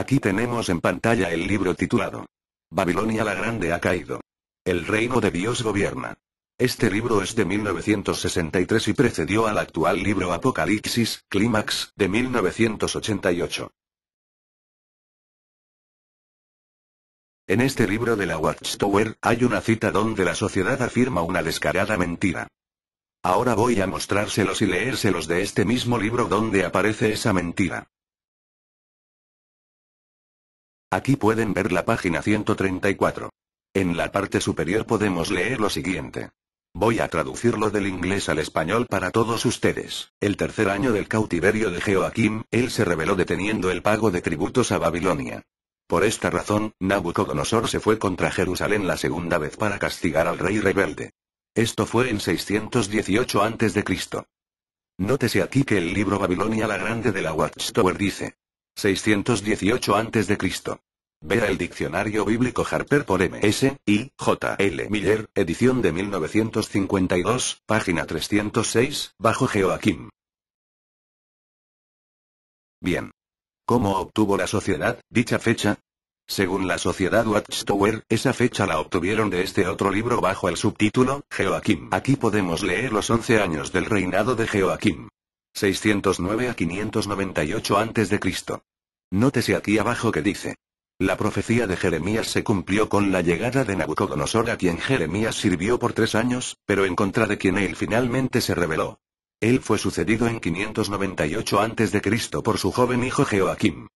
Aquí tenemos en pantalla el libro titulado Babilonia la Grande ha caído. El reino de Dios gobierna. Este libro es de 1963 y precedió al actual libro Apocalipsis, Clímax, de 1988. En este libro de la Watchtower hay una cita donde la sociedad afirma una descarada mentira. Ahora voy a mostrárselos y leérselos de este mismo libro donde aparece esa mentira. Aquí pueden ver la página 134. En la parte superior podemos leer lo siguiente. Voy a traducirlo del inglés al español para todos ustedes. El tercer año del cautiverio de Joaquim, él se reveló deteniendo el pago de tributos a Babilonia. Por esta razón, Nabucodonosor se fue contra Jerusalén la segunda vez para castigar al rey rebelde. Esto fue en 618 a.C. Nótese aquí que el libro Babilonia la Grande de la Watchtower dice, 618 a.C. Vea el Diccionario Bíblico Harper por M.S. y Miller, edición de 1952, página 306, bajo Joaquim. Bien. ¿Cómo obtuvo la sociedad dicha fecha? Según la sociedad Watchtower, esa fecha la obtuvieron de este otro libro bajo el subtítulo, Joaquim. Aquí podemos leer los 11 años del reinado de Joaquim. 609 a 598 a.C. Nótese aquí abajo que dice. La profecía de Jeremías se cumplió con la llegada de Nabucodonosor a quien Jeremías sirvió por tres años, pero en contra de quien él finalmente se rebeló. Él fue sucedido en 598 a.C. por su joven hijo Joaquim.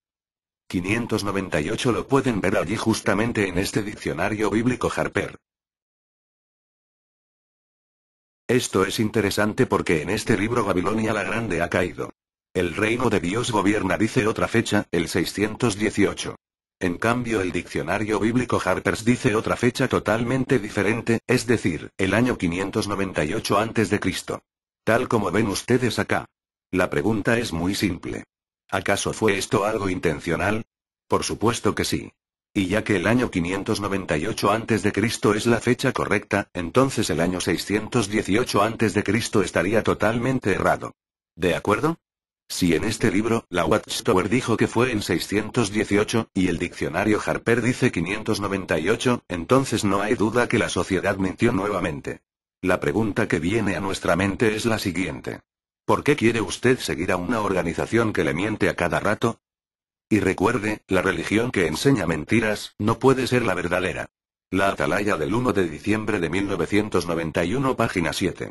598 lo pueden ver allí justamente en este diccionario bíblico Harper. Esto es interesante porque en este libro Babilonia la Grande ha caído. El reino de Dios gobierna dice otra fecha, el 618. En cambio, el diccionario bíblico Harper's dice otra fecha totalmente diferente, es decir, el año 598 a.C. Tal como ven ustedes acá. La pregunta es muy simple. ¿Acaso fue esto algo intencional? Por supuesto que sí. Y ya que el año 598 a.C. es la fecha correcta, entonces el año 618 a.C. estaría totalmente errado. ¿De acuerdo? Si en este libro, la Watchtower dijo que fue en 618, y el diccionario Harper dice 598, entonces no hay duda que la sociedad mintió nuevamente. La pregunta que viene a nuestra mente es la siguiente. ¿Por qué quiere usted seguir a una organización que le miente a cada rato? Y recuerde, la religión que enseña mentiras, no puede ser la verdadera. La Atalaya del 1 de diciembre de 1991, página 7.